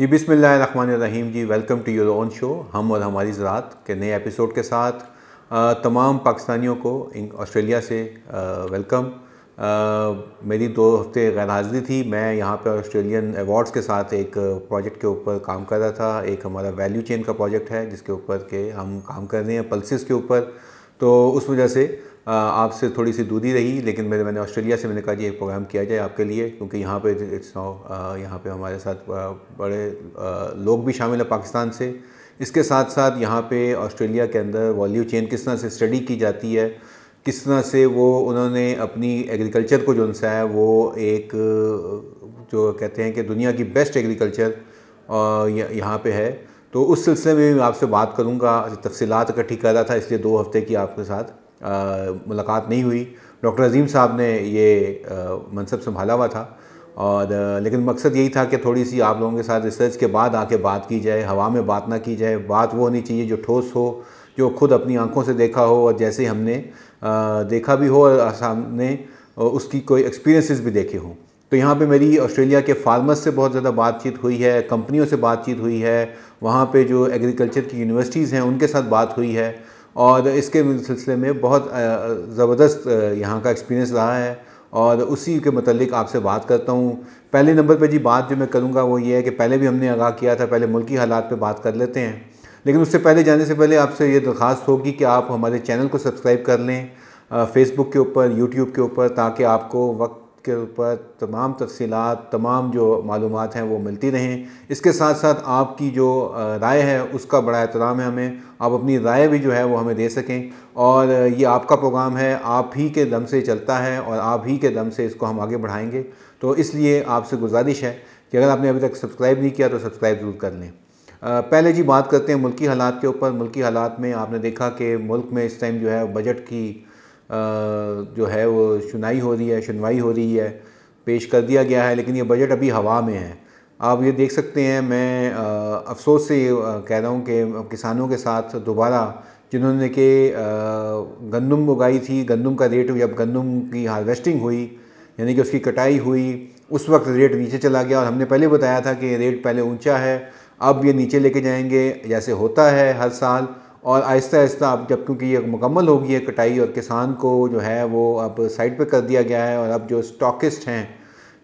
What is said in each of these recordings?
जी बिसमीम जी welcome to your own show हम और हमारी ज़रात के नए एपिसोड के साथ तमाम पाकिस्तानियों को ऑस्ट्रेलिया से वेलकम मेरी दो हफ्ते गैर हाजिरी थी मैं यहाँ पर ऑस्ट्रेलियन अवार्ड्स के साथ एक प्रोजेक्ट के ऊपर काम कर रहा था एक हमारा वैल्यू चेन का प्रोजेक्ट है जिसके ऊपर के हम काम कर रहे हैं पल्सिस के ऊपर तो उस वजह से आपसे थोड़ी सी दूरी रही लेकिन मेरे मैंने ऑस्ट्रेलिया से मैंने कहा जी एक प्रोग्राम किया जाए आपके लिए क्योंकि यहाँ पे इट्स नाउ यहाँ पे हमारे साथ बड़े लोग भी शामिल हैं पाकिस्तान से इसके साथ साथ यहाँ पे ऑस्ट्रेलिया के अंदर वॉल्यू चेन किस तरह से स्टडी की जाती है किस तरह से वो उन्होंने अपनी एग्रीकल्चर को जो है वो एक जो कहते हैं कि दुनिया की बेस्ट एग्रीकल्चर यहाँ पर है तो उस सिलसिले में मैं आपसे बात करूँगा तफसीत इकट्ठी कर रहा था इसलिए दो हफ्ते की आपके साथ मुलाकात नहीं हुई डॉक्टर अजीम साहब ने ये मनसब संभाला हुआ था और लेकिन मकसद यही था कि थोड़ी सी आप लोगों के साथ रिसर्च के बाद आके बात की जाए हवा में बात ना की जाए बात वो होनी चाहिए जो ठोस हो जो खुद अपनी आंखों से देखा हो और जैसे हमने देखा भी हो और सामने उसकी कोई एक्सपीरियंसेस भी देखे हों तो यहाँ पे मेरी ऑस्ट्रेलिया के फार्मर्स से बहुत ज़्यादा बातचीत हुई है कंपनियों से बातचीत हुई है वहाँ पर जो एग्रीकल्चर की यूनिवर्सिटीज़ हैं उनके साथ बात हुई है और इसके सिलसिले में बहुत ज़बरदस्त यहाँ का एक्सपीरियंस रहा है और उसी के मतलब आपसे बात करता हूँ पहले नंबर पर जी बात जो मैं करूँगा वो ये है कि पहले भी हमने आगाह किया था पहले मुल्की हालात पर बात कर लेते हैं लेकिन उससे पहले जाने से पहले आपसे ये दरख्वास्त होगी कि आप हमारे चैनल को सब्सक्राइब कर लें फेसबुक के ऊपर यूट्यूब के ऊपर ताकि आपको वक्त के ऊपर तमाम तफसीत तमाम जो मालूम हैं वो मिलती रहें इसके साथ साथ आपकी जो राय है उसका बड़ा एहतराम है हमें आप अपनी राय भी जो है वो हमें दे सकें और ये आपका प्रोग्राम है आप ही के दम से चलता है और आप ही के दम से इसको हम आगे बढ़ाएंगे तो इसलिए आपसे गुजारिश है कि अगर आपने अभी तक सब्सक्राइब नहीं किया तो सब्सक्राइब ज़रूर कर लें पहले जी बात करते हैं मुल्की हालात के ऊपर मुल्की हालात में आपने देखा कि मुल्क में इस टाइम जो है बजट की जो है वो सुनाई हो रही है सुनवाई हो रही है पेश कर दिया गया है लेकिन ये बजट अभी हवा में है आप ये देख सकते हैं मैं अफसोस से ये कह रहा हूँ कि किसानों के साथ दोबारा जिन्होंने के गंदम उगाई थी गंदम का रेट जब गंदम की हार्वेस्टिंग हुई यानी कि उसकी कटाई हुई उस वक्त रेट नीचे चला गया और हमने पहले बताया था कि रेट पहले ऊंचा है अब ये नीचे लेके जाएंगे जैसे होता है हर साल और आहिस्ता आहिस्ता अब जब क्योंकि ये मुकम्मल हो गई है कटाई और किसान को जो है वो अब साइड पे कर दिया गया है और अब जो स्टॉकिस्ट हैं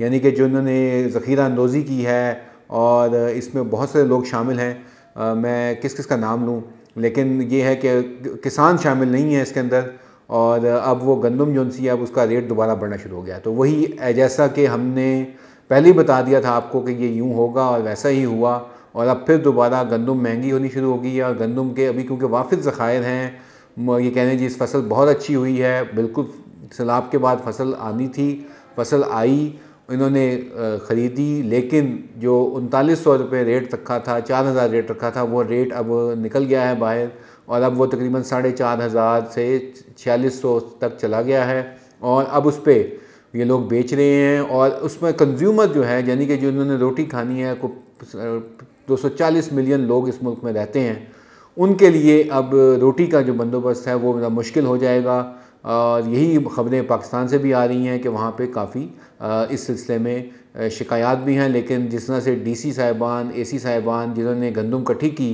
यानी कि जो उन्होंने ज़ख़ीरा अंदोज़ी की है और इसमें बहुत से लोग शामिल हैं मैं किस किस का नाम लूँ लेकिन ये है कि किसान शामिल नहीं है इसके अंदर और अब वो गंदम जो सी अब उसका रेट दोबारा बढ़ना शुरू हो गया तो वही जैसा कि हमने पहले ही बता दिया था आपको कि ये यूँ होगा और वैसा ही हुआ और अब फिर दोबारा गंदम महंगी होनी शुरू होगी या गंदम के अभी क्योंकि वाफिस ज़खायर हैं ये कहने जी इस फसल बहुत अच्छी हुई है बिल्कुल सैलाब के बाद फसल आनी थी फसल आई इन्होंने ख़रीदी लेकिन जो उनतालीस सौ रुपये रेट रखा था चार हज़ार रेट रखा था वो रेट अब निकल गया है बाहर और अब वो तकरीबन साढ़े चार हज़ार से छियालीस सौ तक चला गया है और अब उस पर ये लोग बेच रहे हैं और उसमें कंज्यूमर जो है यानी कि जो इन्होंने रोटी खानी है 240 मिलियन लोग इस मुल्क में रहते हैं उनके लिए अब रोटी का जो बंदोबस्त है वो मुश्किल हो जाएगा और यही खबरें पाकिस्तान से भी आ रही हैं कि वहाँ पे काफ़ी इस सिलसिले में शिकायत भी हैं लेकिन जिस तरह से डी सी साहिबान ए सी साहिबान जिन्होंने गंदम इकट्ठी की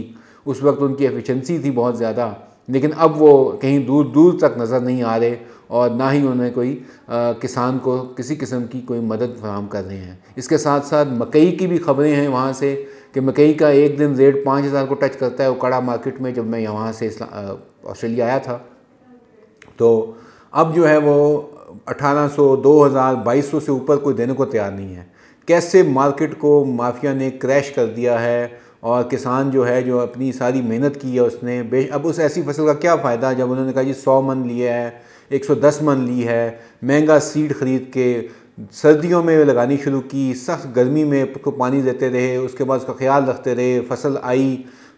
उस वक्त उनकी एफिशिएंसी थी बहुत ज़्यादा लेकिन अब वो कहीं दूर दूर तक नज़र नहीं आ रहे और ना ही उन्हें कोई आ, किसान को किसी किस्म की कोई मदद फराम कर रहे हैं इसके साथ साथ मकई की भी खबरें हैं वहाँ से कि मकई का एक दिन रेट पाँच हज़ार को टच करता है उकड़ा मार्केट में जब मैं यहाँ से ऑस्ट्रेलिया आया था तो अब जो है वो अठारह सौ दो हज़ार बाईस सौ से ऊपर कोई देने को तैयार नहीं है कैसे मार्केट को माफिया ने क्रैश कर दिया है और किसान जो है जो अपनी सारी मेहनत की है उसने बे अब उस ऐसी फसल का क्या फ़ायदा जब उन्होंने कहा जी सौ मन लिया है एक सौ दस मन ली है महंगा सीड ख़रीद के सर्दियों में लगानी शुरू की सख्त गर्मी में को पानी देते रहे उसके बाद उसका ख्याल रखते रहे फसल आई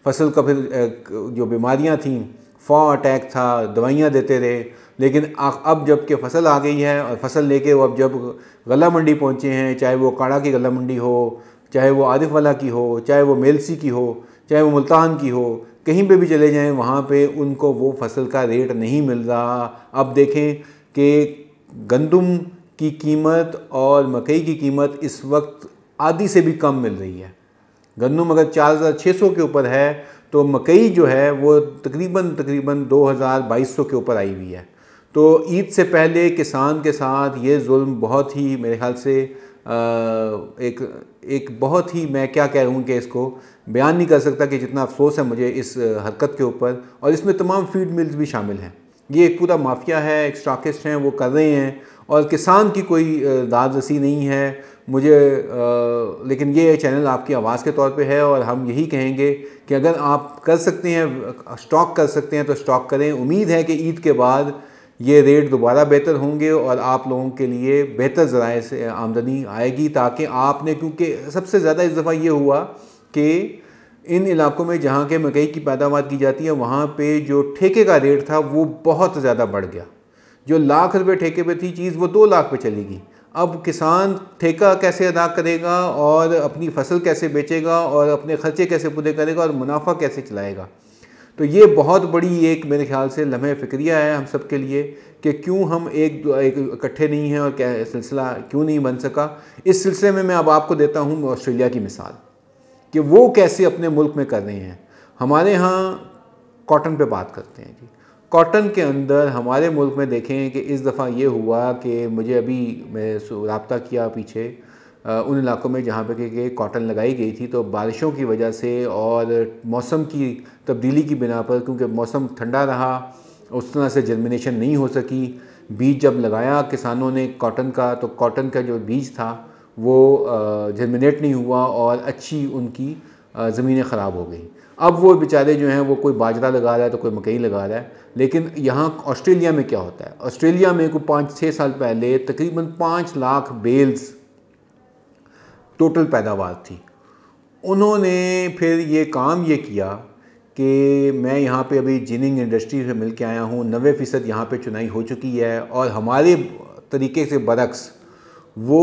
फसल का फिर जो बीमारियाँ थीं फॉ अटैक था दवाइयाँ देते रहे लेकिन अब जब के फसल आ गई है और फसल लेके वो अब जब गला मंडी पहुँचे हैं चाहे वो काड़ा की गला मंडी हो चाहे वो आदिफ वाला की हो चाहे वो मेलसी की हो चाहे वो मुल्तान की हो कहीं पे भी चले जाएं वहाँ पे उनको वो फसल का रेट नहीं मिल रहा अब देखें कि गंदम की कीमत और मकई की कीमत इस वक्त आधी से भी कम मिल रही है गंदम अगर चार हज़ार छः सौ के ऊपर है तो मकई जो है वो तकरीबन तकरीबन दो हज़ार बाईस सौ के ऊपर आई हुई है तो ईद से पहले किसान के साथ ये जुल्म बहुत ही मेरे ख्याल से एक एक बहुत ही मैं क्या कह हूँ कि इसको बयान नहीं कर सकता कि जितना अफसोस है मुझे इस हरकत के ऊपर और इसमें तमाम फीड मिल्स भी शामिल हैं ये एक पूरा माफिया है एक स्टॉकिस्ट हैं वो कर रहे हैं और किसान की कोई दाद रसी नहीं है मुझे आ, लेकिन ये चैनल आपकी आवाज़ के तौर पे है और हम यही कहेंगे कि अगर आप कर सकते हैं स्टॉक कर सकते हैं तो स्टॉक करें उम्मीद है कि ईद के बाद ये रेट दोबारा बेहतर होंगे और आप लोगों के लिए बेहतर ज़राए से आमदनी आएगी ताकि आपने क्योंकि सबसे ज़्यादा इस दफ़ा ये हुआ कि इन इलाकों में जहाँ के मकई की पैदावार की जाती है वहाँ पे जो ठेके का रेट था वो बहुत ज़्यादा बढ़ गया जो लाख रुपए ठेके पे थी चीज़ वो दो लाख पे चली गई अब किसान ठेका कैसे अदा करेगा और अपनी फसल कैसे बेचेगा और अपने खर्चे कैसे पूरे करेगा और मुनाफा कैसे चलाएगा तो ये बहुत बड़ी एक मेरे ख्याल से लम्हे फिक्रिया है हम सब के लिए कि क्यों हम एक इकट्ठे नहीं हैं और क्या सिलसिला क्यों नहीं बन सका इस सिलसिले में मैं अब आपको देता हूँ ऑस्ट्रेलिया की मिसाल कि वो कैसे अपने मुल्क में कर रहे हैं हमारे यहाँ कॉटन पे बात करते हैं जी कॉटन के अंदर हमारे मुल्क में देखें कि इस दफ़ा ये हुआ कि मुझे अभी मैं रबता किया पीछे उन इलाकों में जहाँ पर कि कॉटन लगाई गई थी तो बारिशों की वजह से और मौसम की तब्दीली की बिना पर क्योंकि मौसम ठंडा रहा उस तरह से जर्मिनेशन नहीं हो सकी बीज जब लगाया किसानों ने कॉटन का तो कॉटन का जो बीज था वो जर्मिनेट नहीं हुआ और अच्छी उनकी ज़मीनें ख़राब हो गई अब वो बेचारे जो हैं वो कोई बाजरा लगा रहा है तो कोई मकई लगा रहा है लेकिन यहाँ ऑस्ट्रेलिया में क्या होता है ऑस्ट्रेलिया में कोई पाँच छः साल पहले तकरीबन पाँच लाख बेल्स टोटल पैदावार थी उन्होंने फिर ये काम ये किया कि मैं यहाँ पे अभी जिनिंग इंडस्ट्री से मिल के आया हूँ नबे फ़ीसद यहाँ पर चुनाई हो चुकी है और हमारे तरीके से बरक्स वो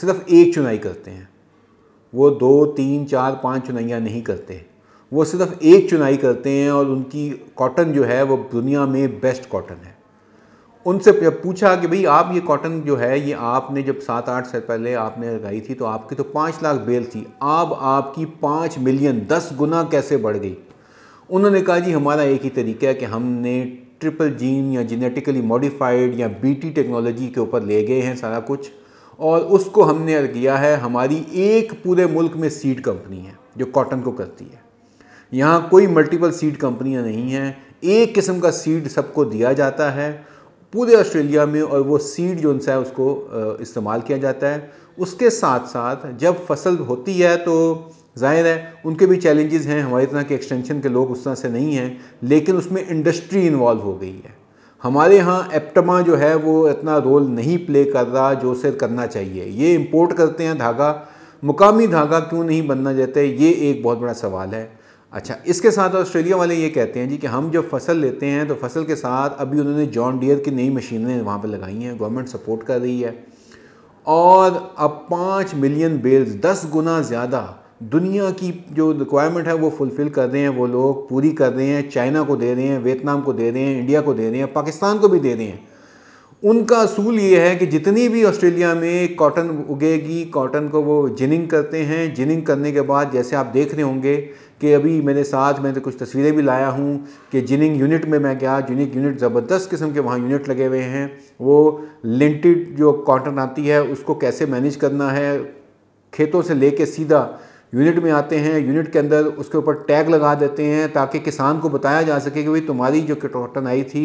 सिर्फ एक चुनाई करते हैं वो दो तीन चार पाँच चुनाइयाँ नहीं करते वो सिर्फ एक चुनाई करते हैं और उनकी कॉटन जो है वो दुनिया में बेस्ट कॉटन है उनसे पूछा कि भाई आप ये कॉटन जो है ये आपने जब सात आठ साल पहले आपने लगाई थी तो आपकी तो पाँच लाख बेल थी अब आपकी पाँच मिलियन दस गुना कैसे बढ़ गई उन्होंने कहा जी हमारा एक ही तरीका है कि हमने ट्रिपल जीन या जेनेटिकली मॉडिफाइड या बीटी टेक्नोलॉजी के ऊपर ले गए हैं सारा कुछ और उसको हमने किया है हमारी एक पूरे मुल्क में सीड कंपनी है जो कॉटन को करती है यहाँ कोई मल्टीपल सीड कंपनियाँ नहीं हैं एक किस्म का सीड सबको दिया जाता है पूरे ऑस्ट्रेलिया में और वो सीड जो है उसको इस्तेमाल किया जाता है उसके साथ साथ जब फसल होती है तो जाहिर है उनके भी चैलेंजेस हैं हमारी तरह के एक्सटेंशन के लोग उस तरह से नहीं हैं लेकिन उसमें इंडस्ट्री इन्वॉल्व हो गई है हमारे यहाँ एप्टमा जो है वो इतना रोल नहीं प्ले कर रहा जो उसे करना चाहिए ये इम्पोर्ट करते हैं धागा मुकामी धागा क्यों नहीं बनना चाहते ये एक बहुत बड़ा सवाल है अच्छा इसके साथ ऑस्ट्रेलिया वाले ये कहते हैं जी कि हम जब फसल लेते हैं तो फसल के साथ अभी उन्होंने जॉन डियर की नई मशीनें वहाँ पर लगाई हैं गवर्नमेंट सपोर्ट कर रही है और अब पाँच मिलियन बेल्स दस गुना ज़्यादा दुनिया की जो रिक्वायरमेंट है वो फुलफ़िल कर रहे हैं वो लोग पूरी कर रहे हैं चाइना को दे रहे हैं वियतनाम को दे रहे हैं इंडिया को दे रहे हैं पाकिस्तान को भी दे रहे हैं उनका असूल ये है कि जितनी भी ऑस्ट्रेलिया में कॉटन उगेगी कॉटन को वो जिनिंग करते हैं जिनिंग करने के बाद जैसे आप देख रहे होंगे कि अभी मेरे साथ मैंने कुछ तस्वीरें भी लाया हूँ कि जिनिंग यूनिट में मैं गया जिनिंग यूनिट ज़बरदस्त किस्म के वहाँ यूनिट लगे हुए हैं वो लिंटेड जो कॉटन आती है उसको कैसे मैनेज करना है खेतों से ले सीधा यूनिट में आते हैं यूनिट के अंदर उसके ऊपर टैग लगा देते हैं ताकि किसान को बताया जा सके कि भाई तुम्हारी जो कटोटन आई थी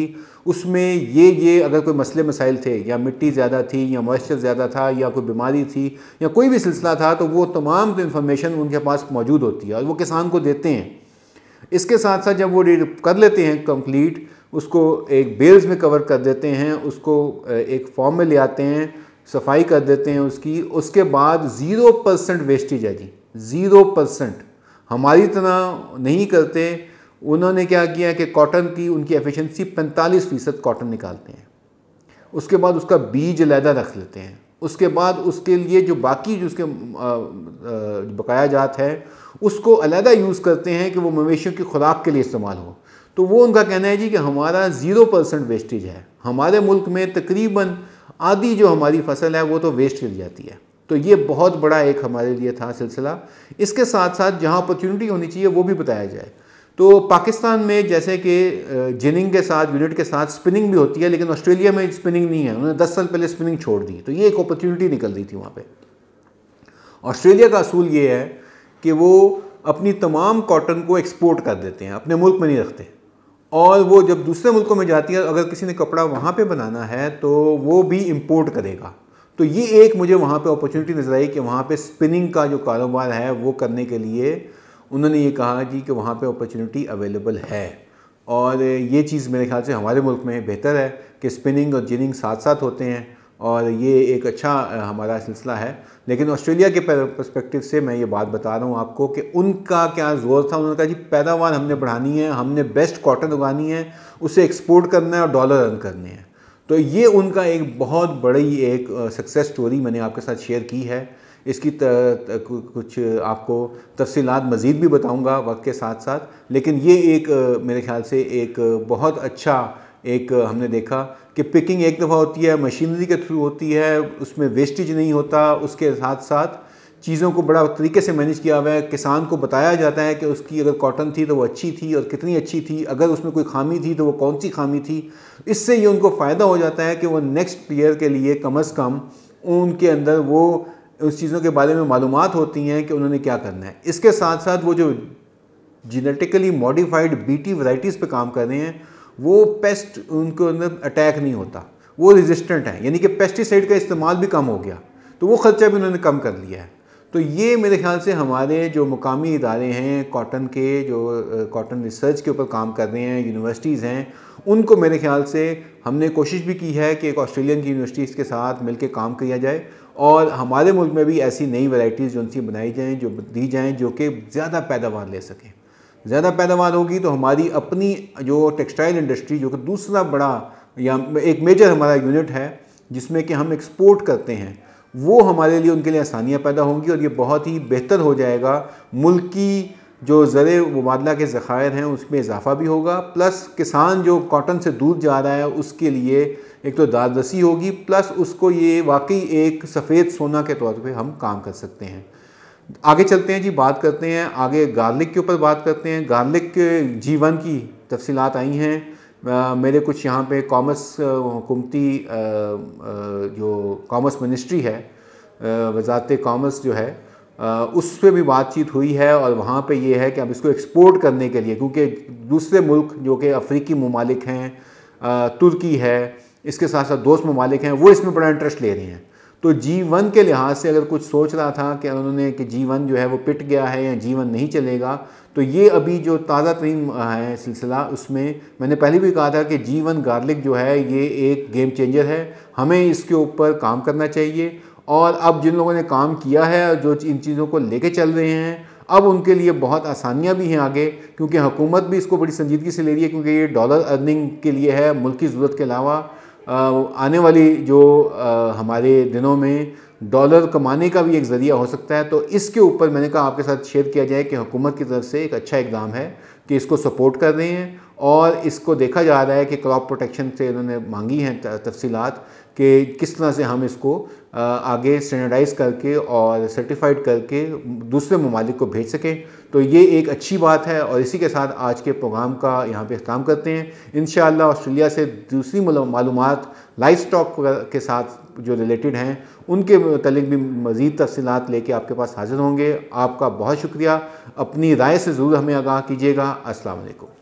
उसमें ये ये अगर कोई मसले मसाइल थे या मिट्टी ज़्यादा थी या मॉइस्चर ज़्यादा था या कोई बीमारी थी या कोई भी सिलसिला था तो वो तमाम इन्फॉर्मेशन उनके पास मौजूद होती है और वो किसान को देते हैं इसके साथ साथ जब वो कर लेते हैं कम्प्लीट उसको एक बेल्स में कवर कर देते हैं उसको एक फॉर्म में ले आते हैं सफाई कर देते हैं उसकी उसके बाद ज़ीरो परसेंट वेस्टेज है जी ज़ीरो परसेंट हमारी तरह नहीं करते उन्होंने क्या किया कि कॉटन की उनकी एफिशिएंसी 45 फ़ीसद कॉटन निकालते हैं उसके बाद उसका बीज अलहदा रख लेते हैं उसके बाद उसके लिए जो बाकी जो उसके बकाया जात है उसको अलहदा यूज़ करते हैं कि वो मवेशियों की खुराक के लिए इस्तेमाल हो तो वो उनका कहना है जी कि हमारा ज़ीरो परसेंट वेस्टेज है हमारे मुल्क में तकरीबन आधी जो हमारी फसल है वो तो वेस्ट कर जाती है तो ये बहुत बड़ा एक हमारे लिए था सिलसिला इसके साथ साथ जहाँ अपॉर्चुनिटी होनी चाहिए वो भी बताया जाए तो पाकिस्तान में जैसे कि जिनिंग के साथ यूनिट के साथ स्पिनिंग भी होती है लेकिन ऑस्ट्रेलिया में स्पिनिंग नहीं है उन्होंने 10 साल पहले स्पिनिंग छोड़ दी तो ये एक अपॉर्चुनिटी निकल रही थी वहाँ पे ऑस्ट्रेलिया का असूल ये है कि वो अपनी तमाम कॉटन को एक्सपोर्ट कर देते हैं अपने मुल्क में नहीं रखते और वो जब दूसरे मुल्कों में जाती है अगर किसी ने कपड़ा वहाँ पर बनाना है तो वो भी इम्पोर्ट करेगा तो ये एक मुझे वहाँ पे अपॉर्चुनिटी नज़र आई कि वहाँ पे स्पिनिंग का जो कारोबार है वो करने के लिए उन्होंने ये कहा जी कि वहाँ पे अपॉर्चुनिटी अवेलेबल है और ये चीज़ मेरे ख्याल से हमारे मुल्क में बेहतर है कि स्पिनिंग और जिनिंग साथ साथ होते हैं और ये एक अच्छा हमारा सिलसिला है लेकिन ऑस्ट्रेलिया के परस्पेक्टिव से मैं ये बात बता रहा हूँ आपको कि उनका क्या जोर था उन्होंने कहा जी पैदावार हमने बढ़ानी है हमने बेस्ट कॉटन उगानी है उसे एक्सपोर्ट करना है और डॉलर अर्न करने हैं तो ये उनका एक बहुत बड़ी एक सक्सेस स्टोरी मैंने आपके साथ शेयर की है इसकी त, त, कुछ आपको तफसीलात मज़ीद भी बताऊंगा वक्त के साथ साथ लेकिन ये एक मेरे ख्याल से एक बहुत अच्छा एक हमने देखा कि पिकिंग एक दफ़ा होती है मशीनरी के थ्रू होती है उसमें वेस्टेज नहीं होता उसके साथ साथ चीज़ों को बड़ा तरीके से मैनेज किया हुआ है किसान को बताया जाता है कि उसकी अगर कॉटन थी तो वो अच्छी थी और कितनी अच्छी थी अगर उसमें कोई खामी थी तो वो कौन सी खामी थी इससे ये उनको फ़ायदा हो जाता है कि वो नेक्स्ट ईयर के लिए कम अज़ कम उनके अंदर वो उस चीज़ों के बारे में मालूम होती हैं कि उन्होंने क्या करना है इसके साथ साथ वो जो जीनेटिकली मॉडिफाइड बीटी वैराइटीज़ पे काम कर रहे हैं वो पेस्ट उनके अंदर अटैक नहीं होता वो रेजिस्टेंट हैं यानी कि पेस्टिसाइड का इस्तेमाल भी कम हो गया तो वो ख़र्चा भी उन्होंने कम कर लिया है तो ये मेरे ख्याल से हमारे जो मुकामी इदारे हैं कॉटन के जो कॉटन रिसर्च के ऊपर काम कर रहे हैं यूनिवर्सिटीज़ हैं उनको मेरे ख्याल से हमने कोशिश भी की है कि एक ऑस्ट्रेलियन की यूनिवर्सिटीज़ के साथ मिलकर काम किया जाए और हमारे मुल्क में भी ऐसी नई वैराइटीज़ जो उनसी बनाई जाएँ जो दी जाएँ जो कि ज़्यादा पैदावार ले सकें ज़्यादा पैदावार होगी तो हमारी अपनी जो टेक्सटाइल इंडस्ट्री जो कि दूसरा बड़ा या एक मेजर हमारा यूनिट है जिसमें कि हम एक्सपोर्ट करते हैं वो हमारे लिए उनके लिए आसानियाँ पैदा होंगी और ये बहुत ही बेहतर हो जाएगा मुल्क की जो ज़र मुबादला के ज़ायर हैं उसमें इजाफा भी होगा प्लस किसान जो कॉटन से दूर जा रहा है उसके लिए एक तो दादरसी होगी प्लस उसको ये वाकई एक सफ़ेद सोना के तौर पे हम काम कर सकते हैं आगे चलते हैं जी बात करते हैं आगे गार्लिक के ऊपर बात करते हैं गार्लिक के जीवन की तफसीत आई हैं मेरे कुछ यहाँ पे कॉमर्स हुकूमती जो कॉमर्स मिनिस्ट्री है वजारत कॉमर्स जो है उस पर भी बातचीत हुई है और वहाँ पे ये है कि अब इसको एक्सपोर्ट करने के लिए क्योंकि दूसरे मुल्क जो कि अफ्रीकी ममालिक हैं तुर्की है इसके साथ साथ दोस्त ममालिक हैं वो इसमें बड़ा इंटरेस्ट ले रहे हैं तो जी वन के लिहाज से अगर कुछ सोच रहा था कि उन्होंने कि जी वन जो है वो पिट गया है या जी वन नहीं चलेगा तो ये अभी जो ताज़ा तरीन है सिलसिला उसमें मैंने पहले भी कहा था कि जीवन गार्लिक जो है ये एक गेम चेंजर है हमें इसके ऊपर काम करना चाहिए और अब जिन लोगों ने काम किया है और जो इन चीज़ों को लेके चल रहे हैं अब उनके लिए बहुत आसानियाँ भी हैं आगे क्योंकि हुकूमत भी इसको बड़ी संजीदगी से ले रही है क्योंकि ये डॉलर अर्निंग के लिए है मुल्क की ज़रूरत के अलावा आने वाली जो हमारे दिनों में डॉलर कमाने का भी एक ज़रिया हो सकता है तो इसके ऊपर मैंने कहा आपके साथ शेयर किया जाए कि हुकूमत की तरफ से एक अच्छा इकदाम है कि इसको सपोर्ट कर रहे हैं और इसको देखा जा रहा है कि क्रॉप प्रोटेक्शन से इन्होंने मांगी हैं तफसीत कि किस तरह से हम इसको आगे स्टैंडर्डाइज करके और सर्टिफाइड करके दूसरे ममालिक को भेज सकें तो ये एक अच्छी बात है और इसी के साथ आज के प्रोग्राम का यहाँ पे अख्ताम करते हैं इन ऑस्ट्रेलिया से दूसरी मालूम लाइफ स्टॉक के साथ जो रिलेटेड हैं उनके मतलब भी मज़ीद तफसीत लेके आपके पास हाजिर होंगे आपका बहुत शुक्रिया अपनी राय से ज़रूर हमें आगाह कीजिएगा असलकुम